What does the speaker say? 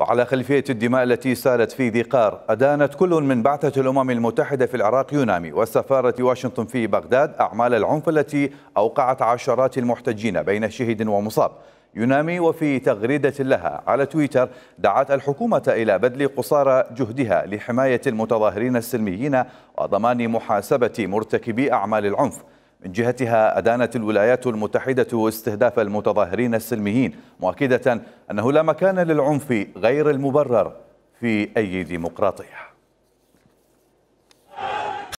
وعلى خلفية الدماء التي سالت في ذي قار أدانت كل من بعثة الأمم المتحدة في العراق يونامي وسفارة واشنطن في بغداد أعمال العنف التي أوقعت عشرات المحتجين بين شهيد ومصاب يونامي وفي تغريدة لها على تويتر دعت الحكومة إلى بذل قصارى جهدها لحماية المتظاهرين السلميين وضمان محاسبة مرتكبي أعمال العنف من جهتها أدانت الولايات المتحدة استهداف المتظاهرين السلميين مؤكدة أنه لا مكان للعنف غير المبرر في أي ديمقراطية